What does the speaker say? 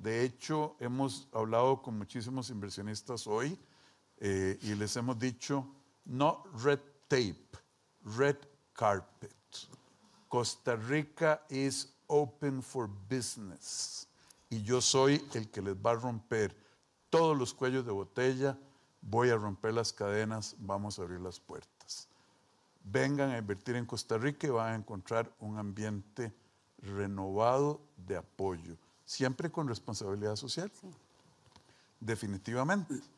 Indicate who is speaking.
Speaker 1: De hecho, hemos hablado con muchísimos inversionistas hoy eh, y les hemos dicho, no red tape, red carpet. Costa Rica is open for business. Y yo soy el que les va a romper todos los cuellos de botella, voy a romper las cadenas, vamos a abrir las puertas. Vengan a invertir en Costa Rica y van a encontrar un ambiente renovado de apoyo siempre con responsabilidad social. Definitivamente.